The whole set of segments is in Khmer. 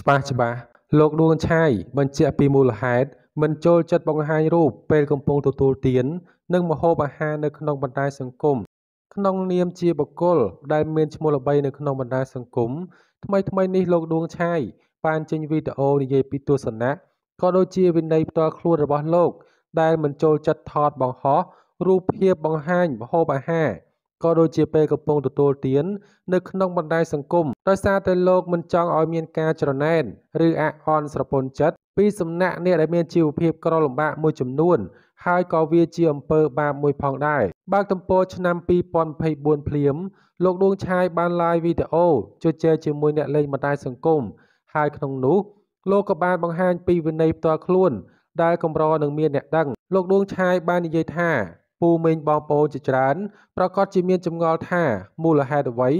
ច្បាស់ច្បាស់លោកដួងឆៃបញ្ជាក់ពីមូលហេតុមិនចូលចិត្តបង្ហាញរូបពេលកំពុងទទួលទាន និងម្ហូបអាហារនៅក្នុងបណ្ដាញសង្គមក្នុង នាមជាបុគ្គលដែលមានឈ្មោះល្បីនៅក្នុងបណ្ដាញសង្គមថ្មីថ្មីនេះលោកដួងឆៃបានចេញវីដេអូនិយាយពីទស្សនៈក៏ដូចជាវិន័យផ្ទាល់ខ្លួនរបស់លោក ដែលមិនចូលចិត្តថតបង្ហោះរូបភាពបង្ហាញម្ហូបអាហារក៏ដូចជាពេលកំពុងទទួលទាន នៅក្នុងបណ្ដាញសង្គមដោយសារតែលោកមិនចង់ឲ្យមានការច្រណែនឬអាក់អន់ស្រពន់ចិត្តពីសំណាក់អ្នកដែលមានជីវភាពក្រលំបាកមួយចំនួនហើយក៏វាជាអំពើបាបមួយផងដែរបើកទំព័រឆ្នាំ2024ភ្លាមលោកដួងឆាយបានឡាយវីដេអូជជែកជាមួយអ្នកលេងបណ្ដាញសង្គមហើយក្នុងនោះលោកក៏បានបង្ហាញពីវិន័យផ្ទាល់ខ្លួន ដែលកម្រនឹងមានអ្នកដឹងលោកដួងឆាយបាននិយាយថាពូមេងបងប្អូនជាច្រើនប្រកាសជាមានចម្ងល់ថាមូលហេតុអ្វី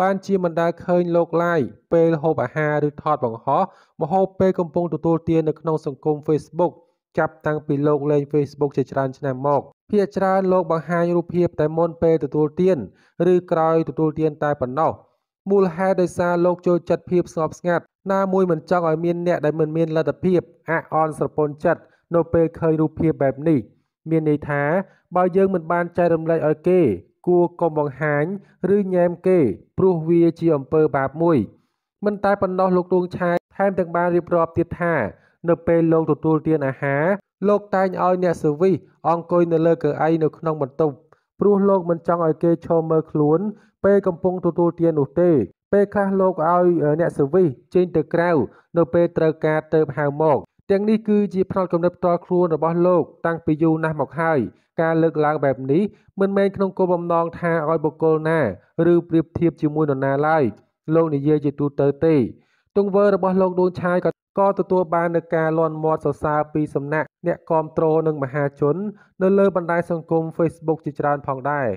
បានជាមិនដែលឃើញលោកឡាយពេលហូបអាហារឬថតបង្ហោះម្ហូបពេលកំពុងទទួលទាននៅក្នុងសង្គម Facebook ចាប់តាំងពីលោកលេង Facebook ជាច្រើនឆ្នាំមកភាគច្រើនលោកបង្ហាញរូបភាព តែមុនពេលទទួលទាន ឬ ក្រោយទទួលទាន តែប៉ុណ្ណោះមូលហេតុដោយសារលោកចូលចិត្តភាពស្ងប់ស្ងាត់ណាមួយមិនចង់ឲ្យមានអ្នកដែលមិនមានលទ្ធភាពអាក់អន់ស្រពន់ចិត្តនៅពេលឃើញរូបភាពបែបនេះ។មានន័យថាបើយើងមិនបានចែករំលែកឲ្យគេ គួរកុំបង្ហាញ ឬញែមគេ ព្រោះវាជាអំពើបាបមួយ មិនតែប៉ុណ្ណោះលោកទួងឆាយថែមទាំងបានរៀបរាប់ទៀតថា នៅពេលលោកទទួលទានអាហារលោកតែងឲ្យ អ្នកស៊ើវីសអង្គុយនៅលើកៅអីនៅក្នុងបន្ទប់ព្រោះលោកមិនចង់ឲ្យគេឈរមើលខ្លួន ពេលកំពុងទទួលទាននោះទេ ពេលខ្លះលោកឲ្យអ្នកស៊ើវីសចេញទៅក្រៅនៅពេលត្រូវការទៅហៅមកទាំងនេះគឺជាផ្នត់គំនិតផ្ទាល់ខ្លួនរបស់លោកតាំងពីយូរណាស់មកហើយការលើកឡើងបែបនេះមិនមែនក្នុងគោលបំណងថាឲ្យបុគ្គលណាឬប្រៀបធៀបជាមួយនរណាឡើយលោកនិយាយជាទូទៅទេទង្វើរបស់លោកដូនឆាយក៏ក៏ទទួលបាននូវការលន់មាត់សរសើរពីសំណាក់អ្នកគាំទ្រនិងមហាជន នៅលើបណ្ដាញសង្គម Facebook ជាច្រើនផងដែរ